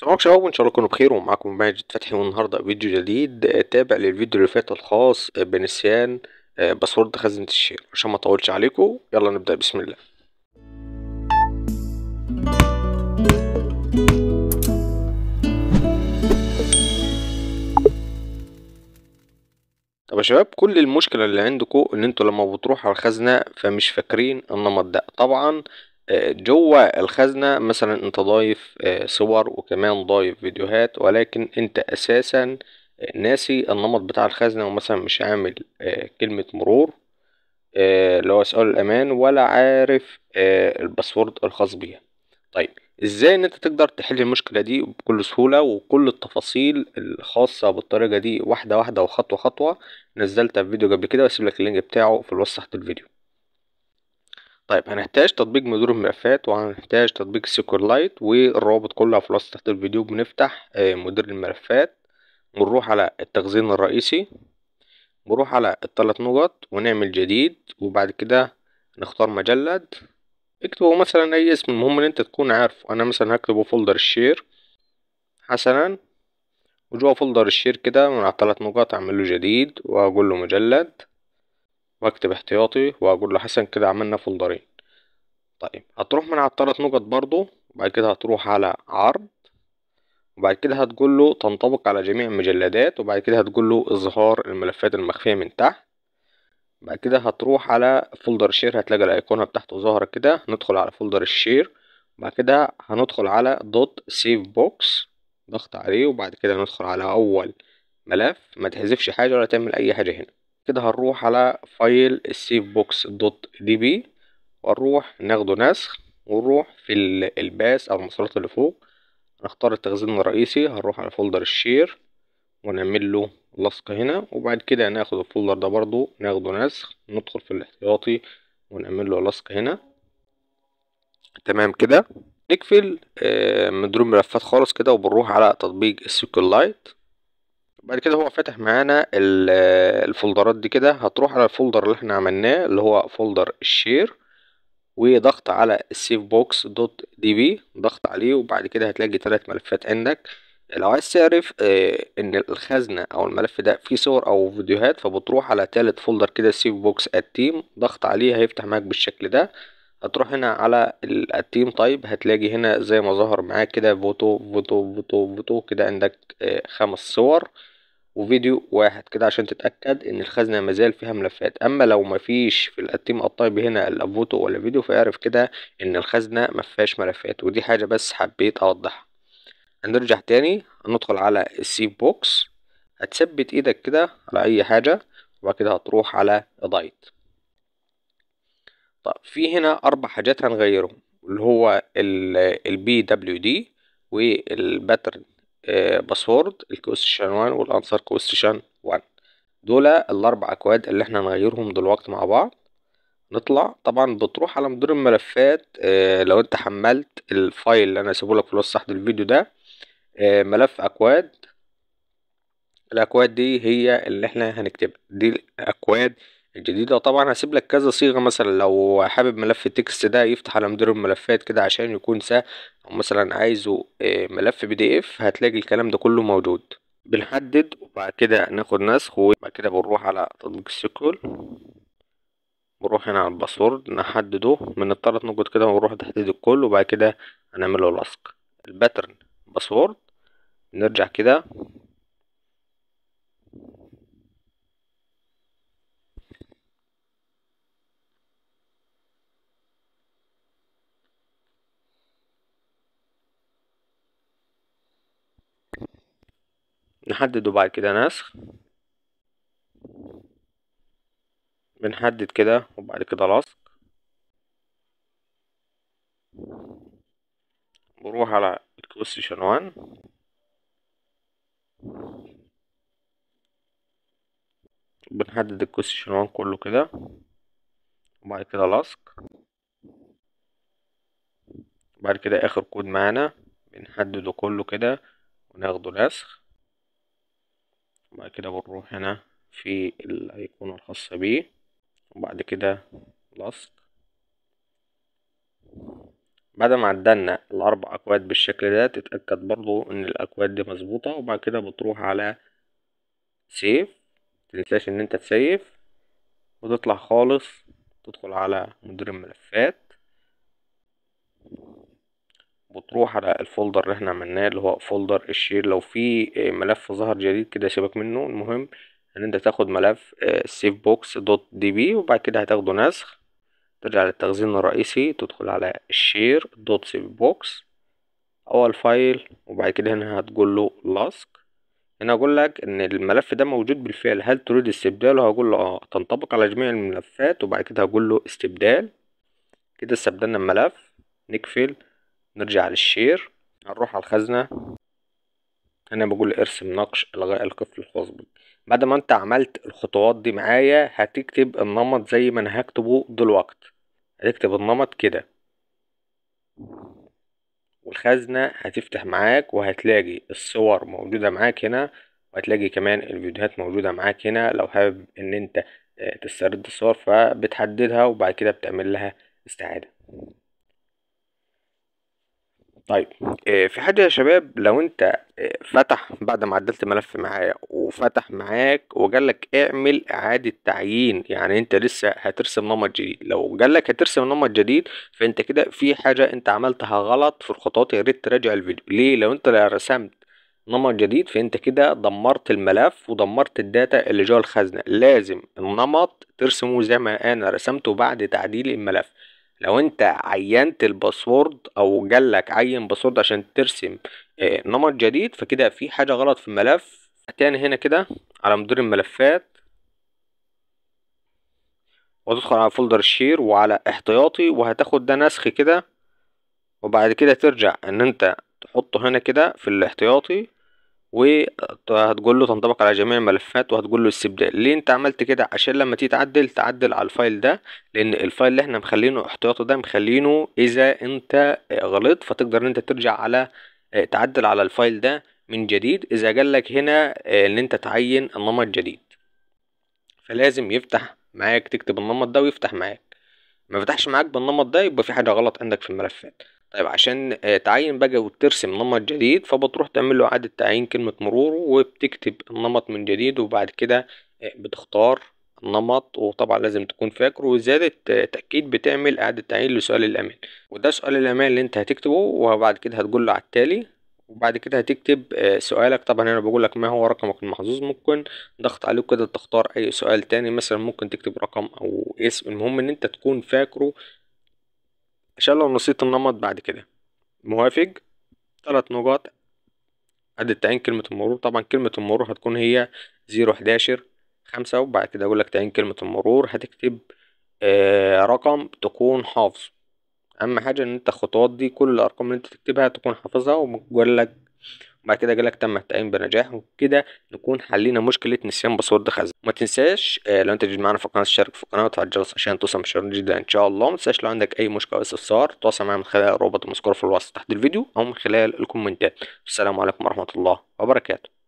سلام شباب وان شاء الله تكونوا بخير ومعاكم ماجد فتحي والنهارده فيديو جديد آه، تابع للفيديو اللي فات الخاص آه، بنسيان آه، باسورد خزنة الشير عشان ما اطولش عليكم يلا نبدأ بسم الله طب يا شباب كل المشكله اللي عندكم ان انتوا لما بتروحوا على الخزنه فمش فاكرين النمط ده طبعا جوه الخزنة مثلا انت ضايف آه، صور وكمان ضايف فيديوهات ولكن انت اساسا ناسي النمط بتاع الخزنة ومثلا مش عامل آه، كلمة مرور آه، اللي هو سؤال الامان ولا عارف الباسورد الخاص بيها طيب ازاي ان انت تقدر تحل المشكلة دي بكل سهولة وكل التفاصيل الخاصة بالطريقة دي واحدة واحدة وخطوة خطوة نزلتها في فيديو قبل كده واسيب لك اللينك بتاعه في الوصف تحت الفيديو طيب هنحتاج تطبيق مدير الملفات وهنحتاج تطبيق سيكور لايت والروابط كلها في الوصف تحت الفيديو بنفتح آه، مدير الملفات ونروح على التخزين الرئيسي بنروح على الثلاث نقط ونعمل جديد وبعد كده نختار مجلد اكتبوا مثلا اي اسم المهم ان انت تكون عارفه انا مثلا هكتبه فولدر الشير حسنا وجوا فولدر الشير كده من على الثلاث نقط اعمل له جديد واقول له مجلد واكتب احتياطي واقول حسن كده عملنا فولدرين طيب هتروح من على التلات نقط برضو وبعد كده هتروح على عرض وبعد كده هتقول له تنطبق على جميع المجلدات وبعد كده هتقول له اظهار الملفات المخفية من تحت بعد كده هتروح على فولدر شير هتلاقي الايقونة بتاعته ظاهرة كده ندخل على فولدر الشير وبعد كده هندخل على دوت سيف بوكس ضغط عليه وبعد كده ندخل على اول ملف ما تحذفش حاجة ولا تعمل اي حاجة هنا كده هنروح على فايل السيف بوكس دوت دي بي ونروح ناخده نسخ ونروح في الباس او المسارات اللي فوق هنختار التخزين الرئيسي هنروح على فولدر الشير ونعمل له لصق هنا وبعد كده هناخد الفولدر ده برضو ناخده نسخ ندخل في الاحتياطي ونعمل له لصق هنا تمام كده نقفل آه، من دون ملفات خالص كده وبنروح على تطبيق السيكل لايت بعد كده هو فاتح معانا الفولدرات دي كده هتروح على الفولدر اللي احنا عملناه اللي هو فولدر الشير وضغط على السيف بوكس دوت دي بي ضغط عليه وبعد كده هتلاقي ثلاث ملفات عندك لو عايز تعرف اه ان الخزنة او الملف ده فيه صور او فيديوهات فبتروح على تالت فولدر كده سيف بوكس التيم ضغط عليه هيفتح معاك بالشكل ده هتروح هنا على التيم طيب هتلاقي هنا زي ما ظهر معاك كده فوتو فوتو فوتو فوتو كده عندك اه خمس صور وفيديو واحد كده عشان تتأكد ان الخزنة مازال فيها ملفات اما لو مفيش في التيم الطيب هنا لا فوتو ولا فيديو فاعرف كده ان الخزنة مفيهاش ملفات ودي حاجة بس حبيت اوضحها هنرجع تاني هندخل على السيف بوكس هتثبت ايدك كده على اي حاجة وبعد كده هتروح على اضايت طب في هنا اربع حاجات هنغيرهم اللي هو البي دبليو دي والباترن آه، باسورد الكويستشن 1 والانسر كويستشن 1 دول الاربع اكواد اللي احنا نغيرهم دلوقتي مع بعض نطلع طبعا بتروح على مدير الملفات آه، لو انت حملت الفايل اللي انا سيبه لك في الوصف تحت الفيديو ده آه، ملف اكواد الاكواد دي هي اللي احنا هنكتبها دي الاكواد الجديدة طبعا هسيب لك كذا صيغة مثلا لو حابب ملف التكست ده يفتح على مدير الملفات كده عشان يكون سهل او مثلا عايزه آه، ملف بي دي اف هتلاقي الكلام ده كله موجود بنحدد وبعد كده ناخد نسخ وبعد كده بنروح على تطبيق السيكول بنروح هنا على الباسورد نحدده من الثلاث نقط كده ونروح تحديد الكل وبعد كده هنعمله لصق الباترن باسورد نرجع كده نحدد وبعد كده نسخ بنحدد كده وبعد كده لصق بروح على الكوستيشن 1 بنحدد الكوستيشن 1 كله كده وبعد كده لصق بعد كده اخر كود معانا بنحدده كله كده وناخده لسخ وبعد كده بنروح هنا في الأيقونة الخاصة بيه وبعد كده لصق بعد ما عدلنا الأربع أكواد بالشكل ده تتأكد برضو إن الأكواد دي مظبوطة وبعد كده بتروح على سيف متنساش إن أنت تسيف وتطلع خالص تدخل على مدير الملفات بتروح على الفولدر اللي احنا عملناه اللي هو فولدر الشير لو في آه، ملف ظهر جديد كده سيبك منه المهم ان انت تاخد ملف سيف بوكس دوت دي بي وبعد كده هتاخده نسخ ترجع للتخزين الرئيسي تدخل على الشير دوت سيف بوكس اول فايل وبعد كده هنا هتقول له لاسك هنا اقول لك ان الملف ده موجود بالفعل هل تريد استبداله هقول له اه تنطبق على جميع الملفات وبعد كده هقول له استبدال كده استبدلنا الملف نقفل نرجع للشير هنروح على الخزنة هنا بقول ارسم نقش الغاء القفل بك بعد ما انت عملت الخطوات دي معايا هتكتب النمط زي ما انا هكتبه دلوقتي هتكتب النمط كده والخزنة هتفتح معاك وهتلاقي الصور موجودة معاك هنا وهتلاقي كمان الفيديوهات موجودة معاك هنا لو حابب ان انت آه، تسترد الصور فبتحددها وبعد كده بتعمل لها استعادة طيب آه، في حاجة يا شباب لو انت آه، فتح بعد ما عدلت ملف معايا وفتح معاك وجالك اعمل اعادة تعيين يعني انت لسه هترسم نمط جديد لو جالك هترسم نمط جديد فانت كده في حاجة انت عملتها غلط في الخطوات يا ريت تراجع الفيديو ليه لو انت رسمت نمط جديد فانت كده دمرت الملف ودمرت الداتا اللي جوه الخزنة لازم النمط ترسمه زي ما انا رسمته بعد تعديل الملف لو انت عينت الباسورد او جالك عين باسورد عشان ترسم آه، نمط جديد فكده في حاجة غلط في الملف هتاني هنا كده على مدير الملفات وتدخل على فولدر الشير وعلى احتياطي وهتاخد ده نسخ كده وبعد كده ترجع ان انت تحطه هنا كده في الاحتياطي وهتقول له تنطبق على جميع الملفات وهتقول له استبدال ليه انت عملت كده عشان لما تيجي تعدل تعدل على الفايل ده لان الفايل اللي احنا مخلينه احتياطي ده مخلينه اذا انت غلطت فتقدر ان انت ترجع على آه، تعدل على الفايل ده من جديد اذا جالك هنا آه، ان انت تعين النمط جديد فلازم يفتح معاك تكتب النمط ده ويفتح معاك ما فتحش معاك بالنمط ده يبقى في حاجه غلط عندك في الملفات طيب عشان آه، تعين بقى وترسم نمط جديد فبتروح تعمل له إعادة تعيين كلمة مرور وبتكتب النمط من جديد وبعد كده آه، بتختار النمط وطبعا لازم تكون فاكره وزيادة آه، تأكيد بتعمل إعادة تعيين لسؤال الأمان وده سؤال الأمان اللي أنت هتكتبه وبعد كده هتقول له على التالي وبعد كده هتكتب سؤالك طبعا هنا بقول لك ما هو رقمك المحظوظ ممكن ضغط عليه كده تختار اي سؤال تاني مثلا ممكن تكتب رقم او اسم المهم ان انت تكون فاكره عشان لو نسيت النمط بعد كده موافق ثلاث نقاط عدد تعيين كلمة المرور طبعا كلمة المرور هتكون هي زيرو حداشر خمسة وبعد كده أقولك تعيين كلمة المرور هتكتب آه رقم تكون حافظ أهم حاجة إن أنت الخطوات دي كل الأرقام اللي أنت تكتبها تكون حافظها لك وبعد كده جالك تم التعيين بنجاح وبكده نكون حلينا مشكله نسيان باسورد خزنه ما تنساش آه، لو انت جديد معانا في القناه تشترك في القناه وتفعل الجرس عشان توصل مشاهير جديده ان شاء الله ما تنساش لو عندك اي مشكله او استفسار تواصل معايا من خلال الرابط المذكور في الوصف تحت الفيديو او من خلال الكومنتات السلام عليكم ورحمه الله وبركاته